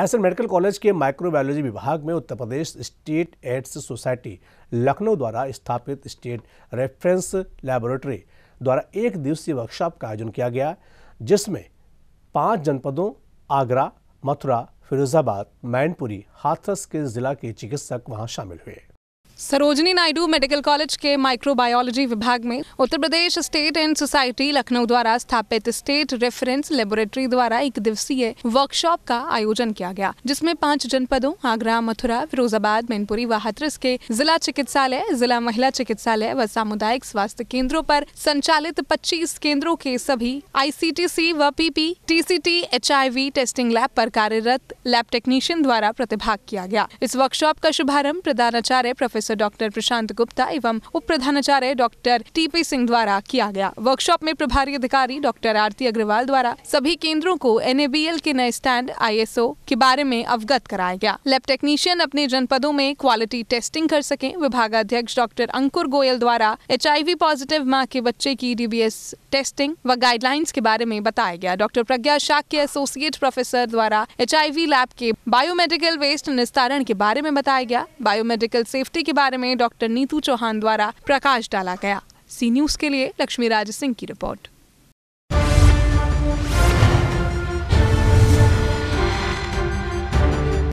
SN medical college के microbiology विभाग में Uttar Pradesh state AIDS society Lucknow द्वारा स्थापित स्टेट रेफरेंस लैबोरेटरी द्वारा एक दिवसीय वर्कशॉप का आयोजन किया गया जिसमें पांच जनपदों आगरा मथुरा फिरोजाबाद मैनपुरी हाथरस के जिला के चिकित्सक वहां शामिल हुए सरोजनी नायडू मेडिकल कॉलेज के माइक्रोबायोलॉजी विभाग में Uttar Pradesh state and society Lucknow द्वारा स्थापित स्टेट रेफरेंस लेबोरेटरी द्वारा एक दिवसीय वर्कशॉप का आयोजन किया गया जिसमें पांच जनपदों आगरा मथुरा फिरोजाबाद मैनपुरी व हाथरस के जिला चिकित्सालय जिला महिला चिकित्सालय व सामुदायिक स्वास्थ्य केंद्रों पर संचालित पच्चीस केंद्रों के सभी आई व PPTCT HIV testing lab पर कार्यरत लैब टेक्नीशियन द्वारा प्रतिभाग किया गया इस वर्कशॉप का शुभारंभ प्रधानाचार्य professor professor doctor Prashant Gupta एवं उप प्रधानाचार्य डॉक्टर टी पी सिंह द्वारा किया गया वर्कशॉप में प्रभारी अधिकारी डॉक्टर आरती अग्रवाल द्वारा सभी केंद्रों को एन के नए स्टैंड आई के बारे में अवगत कराया गया लैब टेक्नीशियन अपने जनपदों में क्वालिटी टेस्टिंग कर सके विभागाध्यक्ष डॉक्टर अंकुर गोयल द्वारा एच पॉजिटिव माँ के बच्चे की डीबीएस टेस्टिंग व गाइडलाइंस के बारे में बताया गया डॉक्टर प्रज्ञा शाह के एसोसिएट प्रोफेसर द्वारा एच लैब के बायोमेडिकल वेस्ट निस्तारण के बारे में बताया गया बायोमेडिकल सेफ्टी के बारे में डॉक्टर नीतू चौहान द्वारा प्रकाश डाला गया सी न्यूज के लिए लक्ष्मी राज सिंह की रिपोर्ट